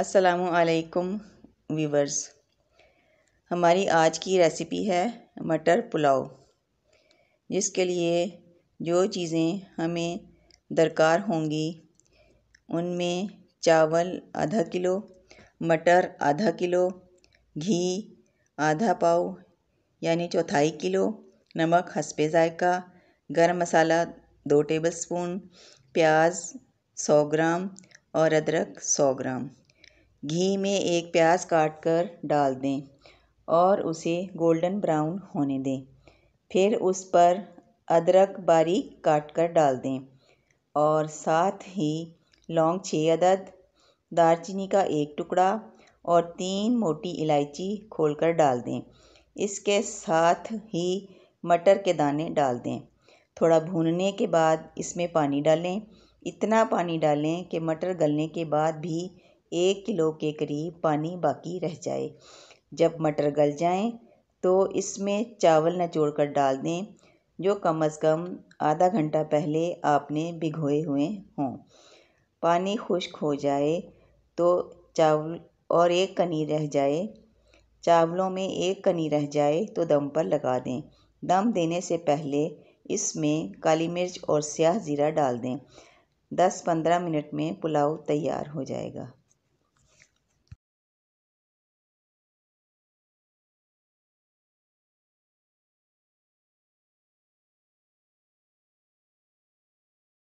असलकुम वीवर्स हमारी आज की रेसिपी है मटर पुलाव जिसके लिए जो चीज़ें हमें दरकार होंगी उनमें चावल आधा किलो मटर आधा किलो घी आधा पाव यानी चौथाई किलो नमक हंसपे ज़ायका गरम मसाला दो टेबलस्पून प्याज सौ ग्राम और अदरक सौ ग्राम घी में एक प्याज काट कर डाल दें और उसे गोल्डन ब्राउन होने दें फिर उस पर अदरक बारीक काट कर डाल दें और साथ ही लौंग छः अदद दारचीनी का एक टुकड़ा और तीन मोटी इलायची खोल कर डाल दें इसके साथ ही मटर के दाने डाल दें थोड़ा भूनने के बाद इसमें पानी डालें इतना पानी डालें कि मटर गलने के बाद भी एक किलो के करीब पानी बाकी रह जाए जब मटर गल जाएं तो इसमें चावल निचोड़ कर डाल दें जो कम से कम आधा घंटा पहले आपने भिगोए हुए हों पानी खुश्क हो जाए तो चावल और एक कनी रह जाए चावलों में एक कनी रह जाए तो दम पर लगा दें दम देने से पहले इसमें काली मिर्च और स्याह ज़ीरा डाल दें 10-15 मिनट में पुलाव तैयार हो जाएगा